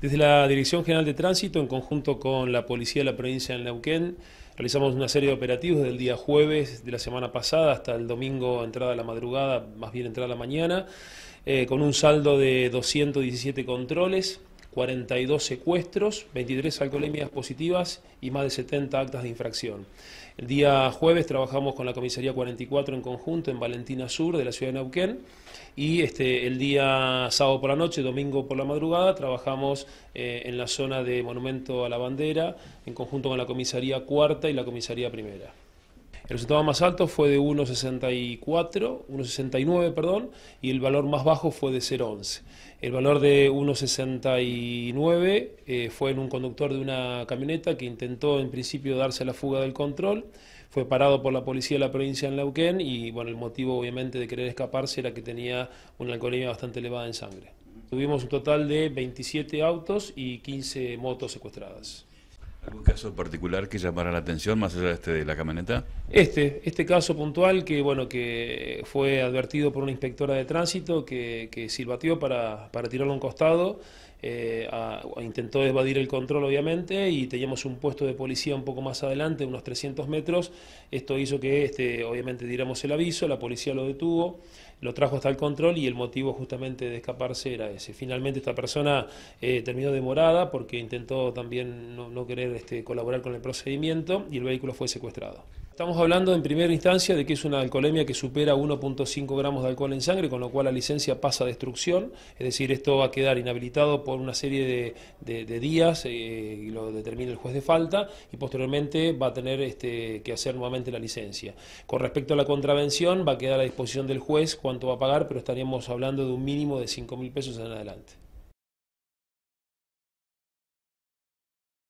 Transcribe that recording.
Desde la Dirección General de Tránsito, en conjunto con la Policía de la Provincia de Neuquén, realizamos una serie de operativos desde el día jueves de la semana pasada hasta el domingo, entrada a la madrugada, más bien entrada a la mañana, eh, con un saldo de 217 controles, 42 secuestros, 23 alcoholemias positivas y más de 70 actas de infracción. El día jueves trabajamos con la comisaría 44 en conjunto en Valentina Sur de la ciudad de Neuquén y este, el día sábado por la noche, domingo por la madrugada, trabajamos eh, en la zona de Monumento a la Bandera en conjunto con la comisaría cuarta y la comisaría primera. El resultado más alto fue de 1,64, 1,69, perdón, y el valor más bajo fue de 0,11. El valor de 1,69 eh, fue en un conductor de una camioneta que intentó en principio darse la fuga del control, fue parado por la policía de la provincia en Lauquén y bueno, el motivo obviamente de querer escaparse era que tenía una alcoholemia bastante elevada en sangre. Tuvimos un total de 27 autos y 15 motos secuestradas. ¿Algún caso particular que llamara la atención más allá de este de la camioneta? Este, este caso puntual que bueno que fue advertido por una inspectora de tránsito que, que silbateó para, para tirarlo a un costado eh, intentó evadir el control obviamente y teníamos un puesto de policía un poco más adelante, unos 300 metros, esto hizo que este, obviamente diéramos el aviso, la policía lo detuvo, lo trajo hasta el control y el motivo justamente de escaparse era ese. Finalmente esta persona eh, terminó demorada porque intentó también no, querer este, colaborar con el procedimiento y el vehículo fue secuestrado. Estamos hablando en primera instancia de que es una alcoholemia que supera 1.5 gramos de alcohol en sangre, con lo cual la licencia pasa a destrucción, es decir, esto va a quedar inhabilitado por una serie de, días, eh, y lo determina el juez de falta, y posteriormente va a tener este, que hacer nuevamente la licencia. Con respecto a la contravención, va a quedar a disposición del juez cuánto va a pagar, pero estaríamos hablando de un mínimo de cinco mil pesos en adelante.